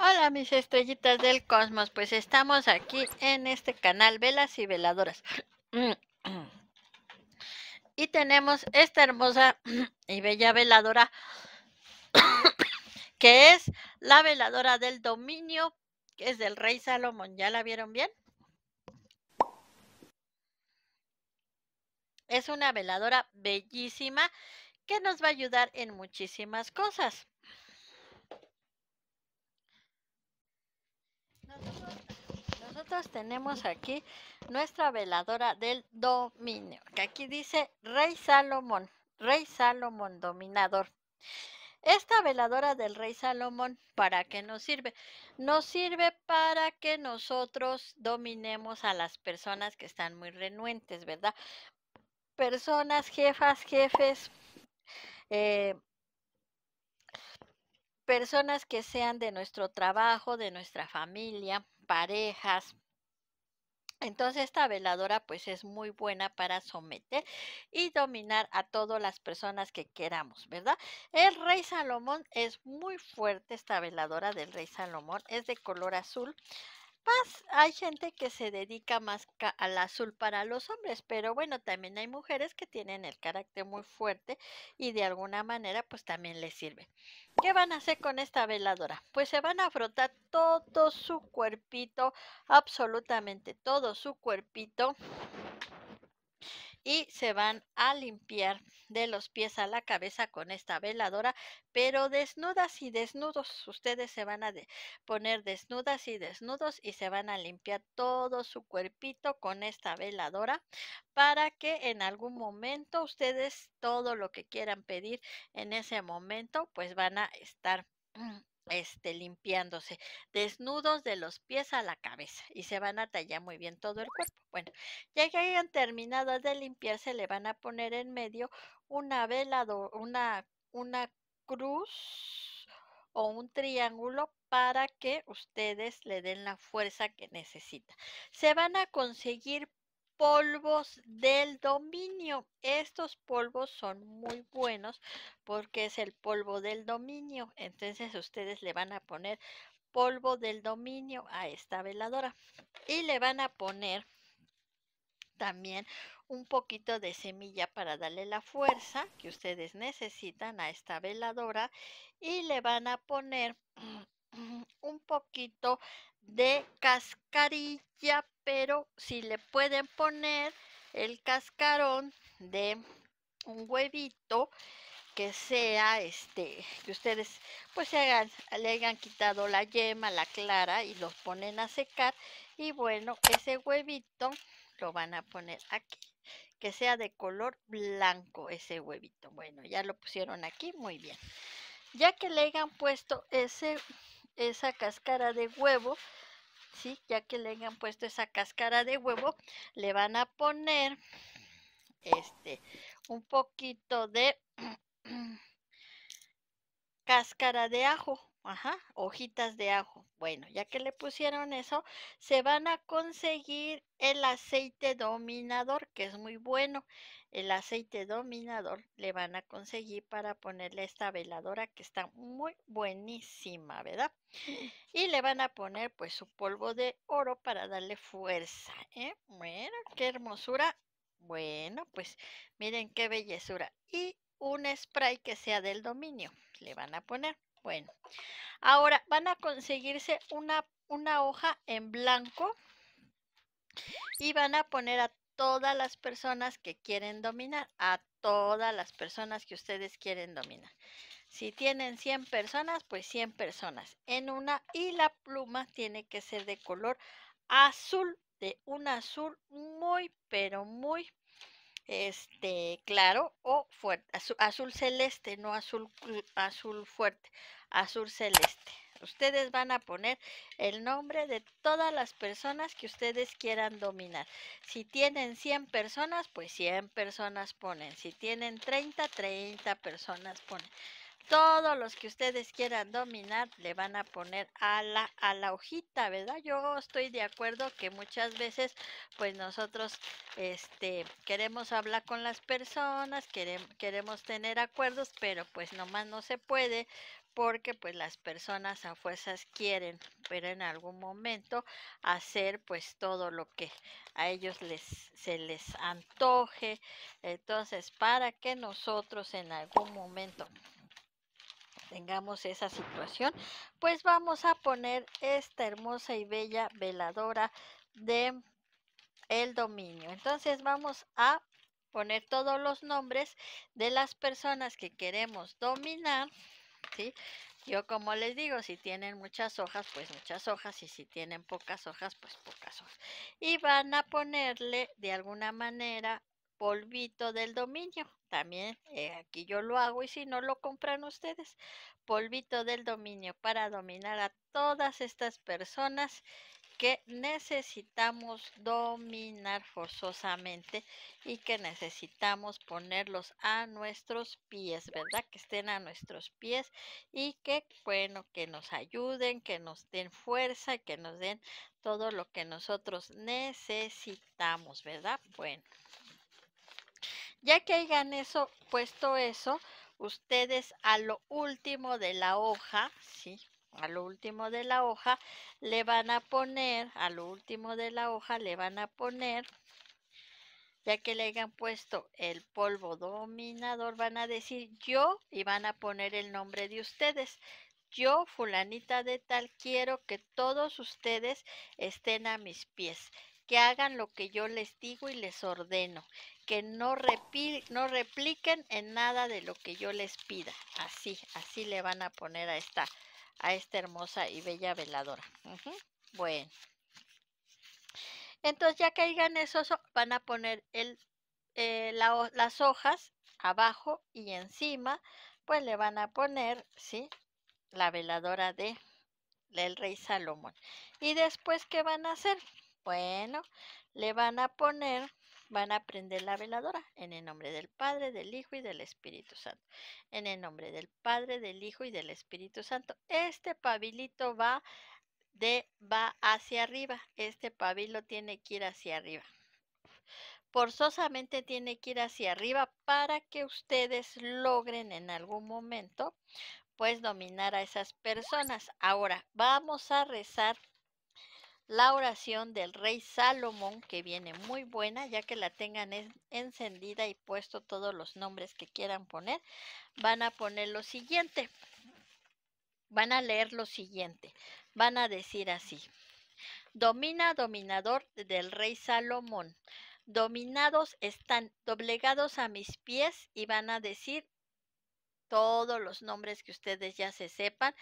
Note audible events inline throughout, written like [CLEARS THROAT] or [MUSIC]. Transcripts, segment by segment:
Hola mis estrellitas del cosmos, pues estamos aquí en este canal Velas y Veladoras. [CLEARS THROAT] Y tenemos esta hermosa [CLEARS THROAT] y bella veladora, [CLEARS THROAT] que es la veladora del dominio, que es del rey Salomón. ¿Ya la vieron bien? Es una veladora bellísima que nos va a ayudar en muchísimas cosas. nosotros tenemos aquí nuestra veladora del dominio, que aquí dice Rey Salomón, Rey Salomón dominador. Esta veladora del rey Salomón, ¿para qué nos sirve? Nos sirve para que nosotros dominemos a las personas que están muy renuentes, ¿verdad? Personas, jefas, jefes, eh, personas que sean de nuestro trabajo, de nuestra familia, parejas. Entonces esta veladora pues es muy buena para someter y dominar a todas las personas que queramos, ¿verdad? El rey Salomón es muy fuerte, esta veladora del rey Salomón es de color azul hay gente que se dedica más al azul para los hombres, pero bueno, también hay mujeres que tienen el carácter muy fuerte y de alguna manera pues también les sirve. ¿Qué van a hacer con esta veladora? Pues se van a frotar todo su cuerpito, absolutamente todo su cuerpito y se van a limpiar de los pies a la cabeza con esta veladora, pero desnudas y desnudos, ustedes se van a poner desnudas y desnudos y se van a limpiar todo su cuerpito con esta veladora para que en algún momento ustedes todo lo que quieran pedir en ese momento pues van a estar mm, este, limpiándose, desnudos de los pies a la cabeza y se van a tallar muy bien todo el cuerpo. Bueno, ya que hayan terminado de limpiarse, le van a poner en medio una vela, una, una cruz o un triángulo para que ustedes le den la fuerza que necesita. Se van a conseguir polvos del dominio. Estos polvos son muy buenos porque es el polvo del dominio. Entonces ustedes le van a poner polvo del dominio a esta veladora y le van a poner también un poquito de semilla para darle la fuerza que ustedes necesitan a esta veladora y le van a poner [CLEARS THROAT] un poquito de cascarilla pero si le pueden poner el cascarón de un huevito que sea este que ustedes pues le hayan quitado la yema la clara y los ponen a secar y bueno ese huevito lo van a poner aquí que sea de color blanco ese huevito bueno ya lo pusieron aquí muy bien ya que le hayan puesto esa cáscara de huevo ya que le hayan puesto esa cáscara de huevo, le van a poner este un poquito de [CLEARS THROAT] cáscara de ajo, Ajá, hojitas de ajo. Bueno, ya que le pusieron eso, se van a conseguir el aceite dominador, que es muy bueno. El aceite dominador le van a conseguir para ponerle esta veladora que está muy buenísima, ¿verdad? Y le van a poner pues su polvo de oro para darle fuerza, ¿eh? Bueno, qué hermosura. Bueno, pues miren qué bellezura. Y un spray que sea del dominio, le van a poner. Bueno, ahora van a conseguirse una, hoja en blanco y van a poner a todas las personas que quieren dominar, a todas las personas que ustedes quieren dominar. Si tienen 100 personas, pues 100 personas en una y la pluma tiene que ser de color azul, de un azul muy, pero muy este claro o fuerte, azul, azul celeste, no azul azul fuerte, azul celeste. Ustedes van a poner el nombre de todas las personas que ustedes quieran dominar. Si tienen 100 personas, pues 100 personas ponen. Si tienen 30, 30 personas ponen. Todos los que ustedes quieran dominar le van a poner a la, a la hojita, ¿verdad? Yo estoy de acuerdo que muchas veces, pues nosotros este, queremos hablar con las personas, queremos, queremos tener acuerdos, pero pues nomás no se puede porque pues las personas a fuerzas quieren, pero en algún momento hacer pues todo lo que a ellos se les antoje. Entonces, para que nosotros en algún momento tengamos esa situación, pues vamos a poner esta hermosa y bella veladora de el dominio. Entonces vamos a poner todos los nombres de las personas que queremos dominar ¿sí? Yo como les digo, si tienen muchas hojas, pues muchas hojas, y si tienen pocas hojas, pues pocas hojas. Y van a ponerle de alguna manera polvito del dominio. También eh, aquí yo lo hago y si no lo compran ustedes, polvito del dominio para dominar a todas estas personas que necesitamos dominar forzosamente y que necesitamos ponerlos a nuestros pies, ¿verdad? Que estén a nuestros pies y que, bueno, que nos ayuden, que nos den fuerza, y que nos den todo lo que nosotros necesitamos, ¿verdad? Bueno, ya que hayan eso, puesto eso, ustedes a lo último de la hoja, ¿sí? a lo último de la hoja le van a poner, a lo último de la hoja le van a poner, ya que le hayan puesto el polvo dominador, van a decir yo y van a poner el nombre de ustedes. Yo, fulanita de tal, quiero que todos ustedes estén a mis pies, que hagan lo que yo les digo y les ordeno, que no, no repliquen en nada de lo que yo les pida. Así, así le van a poner a esta a esta hermosa y bella veladora. Bueno. Entonces ya que hayan eso, van a poner el, eh, las hojas abajo y encima, pues le van a poner, ¿sí? La veladora de, del rey Salomón. Y después, ¿qué van a hacer? Bueno, le van a poner van a prender la veladora en el nombre del Padre, del Hijo y del Espíritu Santo. En el nombre del Padre, del Hijo y del Espíritu Santo. Este pabilito va de va hacia arriba. Este pabilo tiene que ir hacia arriba. Forzosamente tiene que ir hacia arriba para que ustedes logren en algún momento pues dominar a esas personas. Ahora vamos a rezar la oración del rey Salomón, que viene muy buena, ya que la tengan encendida y puesto todos los nombres que quieran poner, van a poner lo siguiente, van a leer lo siguiente, van a decir así, domina dominador del rey Salomón, dominados están, doblegados a mis pies y van a decir todos los nombres que ustedes ya se sepan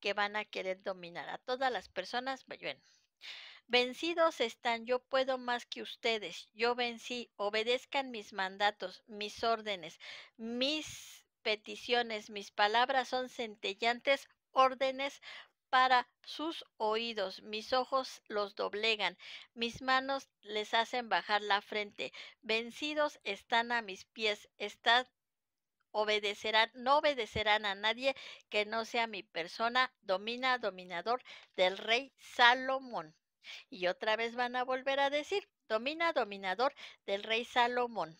que van a querer dominar a todas las personas. Bueno, Vencidos están, yo puedo más que ustedes, yo vencí, obedezcan mis mandatos, mis órdenes, mis peticiones, mis palabras son centellantes órdenes para sus oídos, mis ojos los doblegan, mis manos les hacen bajar la frente, vencidos están a mis pies, están obedecerán, no obedecerán a nadie que no sea mi persona, domina, dominador del rey Salomón. Y otra vez van a volver a decir, domina, dominador del rey Salomón.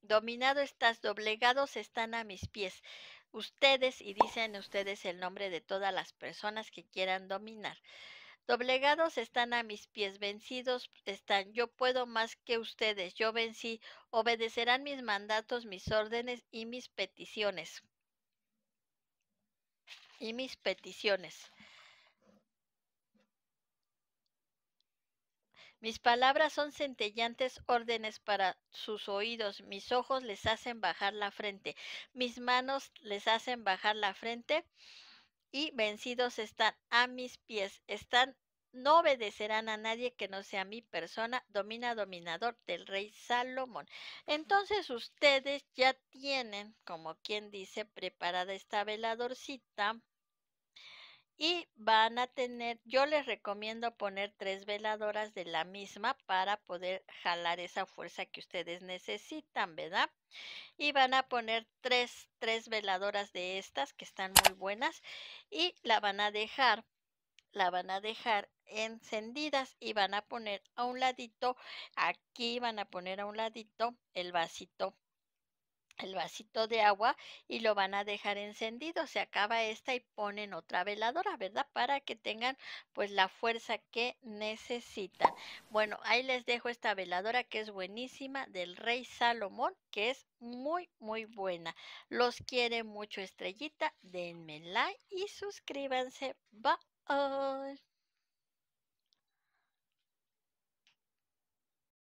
Dominado estás, doblegados están a mis pies. Ustedes, y dicen ustedes el nombre de todas las personas que quieran dominar. Doblegados están a mis pies, vencidos están, yo puedo más que ustedes, yo vencí, obedecerán mis mandatos, mis órdenes y mis peticiones. Y mis peticiones. Mis palabras son centellantes órdenes para sus oídos, mis ojos les hacen bajar la frente, mis manos les hacen bajar la frente y vencidos están a mis pies, están, no obedecerán a nadie que no sea mi persona, domina dominador del rey Salomón. Entonces ustedes ya tienen, como quien dice, preparada esta veladorcita y van a tener, yo les recomiendo poner tres veladoras de la misma para poder jalar esa fuerza que ustedes necesitan, ¿verdad? Y van a poner tres, tres veladoras de estas que están muy buenas y la van a dejar, la van a dejar encendidas y van a poner a un ladito, aquí van a poner a un ladito el vasito el vasito de agua y lo van a dejar encendido. Se acaba esta y ponen otra veladora, ¿verdad? Para que tengan pues la fuerza que necesitan. Bueno, ahí les dejo esta veladora que es buenísima del rey Salomón, que es muy, muy buena. Los quiere mucho estrellita, denme like y suscríbanse. Bye.